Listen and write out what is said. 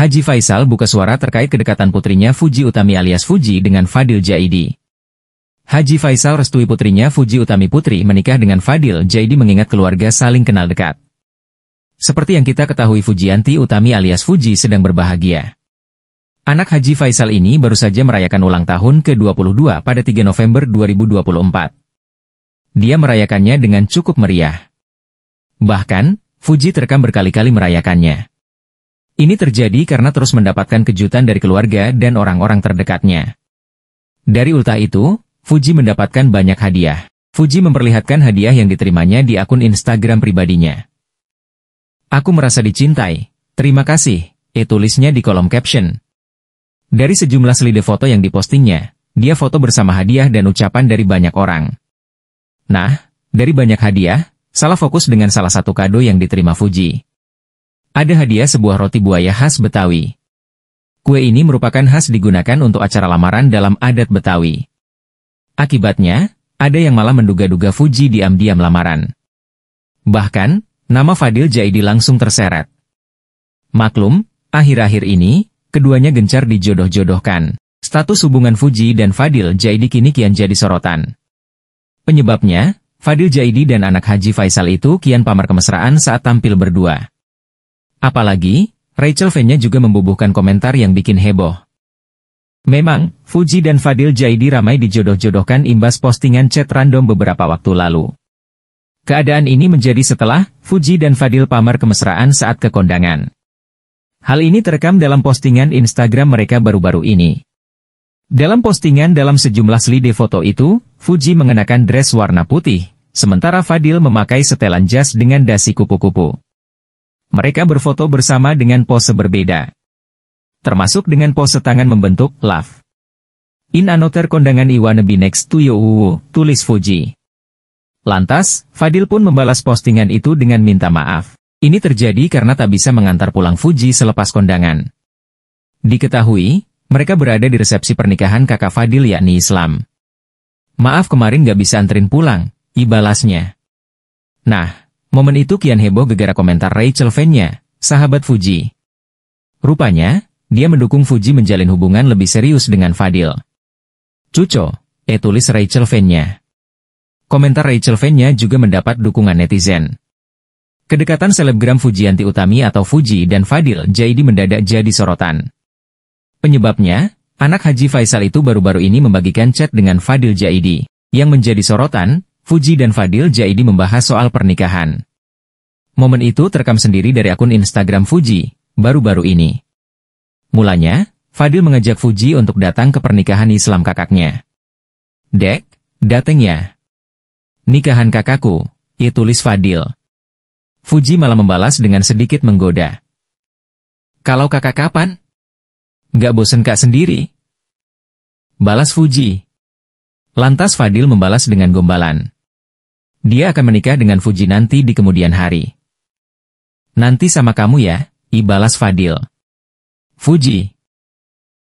Haji Faisal buka suara terkait kedekatan putrinya Fuji Utami alias Fuji dengan Fadil Jaidi. Haji Faisal restui putrinya Fuji Utami Putri menikah dengan Fadil Jaidi mengingat keluarga saling kenal dekat. Seperti yang kita ketahui Fujianti Utami alias Fuji sedang berbahagia. Anak Haji Faisal ini baru saja merayakan ulang tahun ke-22 pada 3 November 2024. Dia merayakannya dengan cukup meriah. Bahkan, Fuji terekam berkali-kali merayakannya. Ini terjadi karena terus mendapatkan kejutan dari keluarga dan orang-orang terdekatnya. Dari ultah itu, Fuji mendapatkan banyak hadiah. Fuji memperlihatkan hadiah yang diterimanya di akun Instagram pribadinya. Aku merasa dicintai. Terima kasih, E tulisnya di kolom caption. Dari sejumlah slide foto yang dipostingnya, dia foto bersama hadiah dan ucapan dari banyak orang. Nah, dari banyak hadiah, salah fokus dengan salah satu kado yang diterima Fuji. Ada hadiah sebuah roti buaya khas Betawi. Kue ini merupakan khas digunakan untuk acara lamaran dalam adat Betawi. Akibatnya, ada yang malah menduga-duga Fuji diam-diam lamaran. Bahkan, nama Fadil Jaidi langsung terseret. Maklum, akhir-akhir ini, keduanya gencar dijodoh-jodohkan. Status hubungan Fuji dan Fadil Jaidi kini kian jadi sorotan. Penyebabnya, Fadil Jaidi dan anak Haji Faisal itu kian pamer kemesraan saat tampil berdua. Apalagi, Rachel Fenya juga membubuhkan komentar yang bikin heboh. Memang, Fuji dan Fadil Jaidi ramai dijodoh-jodohkan imbas postingan chat random beberapa waktu lalu. Keadaan ini menjadi setelah Fuji dan Fadil pamer kemesraan saat kekondangan. Hal ini terekam dalam postingan Instagram mereka baru-baru ini. Dalam postingan dalam sejumlah slide foto itu, Fuji mengenakan dress warna putih, sementara Fadil memakai setelan jas dengan dasi kupu-kupu. Mereka berfoto bersama dengan pose berbeda. Termasuk dengan pose tangan membentuk love. In another kondangan wanna be next to you, tulis Fuji. Lantas, Fadil pun membalas postingan itu dengan minta maaf. Ini terjadi karena tak bisa mengantar pulang Fuji selepas kondangan. Diketahui, mereka berada di resepsi pernikahan kakak Fadil yakni Islam. Maaf kemarin gak bisa anterin pulang, ibalasnya. Nah, Momen itu kian heboh gegara komentar Rachel Fenya, sahabat Fuji. Rupanya, dia mendukung Fuji menjalin hubungan lebih serius dengan Fadil. Cucu, eh tulis Rachel Fenya. Komentar Rachel Fenya juga mendapat dukungan netizen. Kedekatan selebgram Fuji Fujianti Utami atau Fuji dan Fadil Jaidi mendadak jadi sorotan. Penyebabnya, anak Haji Faisal itu baru-baru ini membagikan chat dengan Fadil Jaidi, yang menjadi sorotan Fuji dan Fadil Jaidi membahas soal pernikahan. Momen itu terekam sendiri dari akun Instagram Fuji, baru-baru ini. Mulanya, Fadil mengajak Fuji untuk datang ke pernikahan Islam kakaknya. Dek, dateng ya. Nikahan kakakku, ia tulis Fadil. Fuji malah membalas dengan sedikit menggoda. Kalau kakak kapan? Gak bosen kak sendiri? Balas Fuji, Lantas Fadil membalas dengan gombalan. Dia akan menikah dengan Fuji nanti di kemudian hari. Nanti sama kamu ya, ibalas Fadil. Fuji,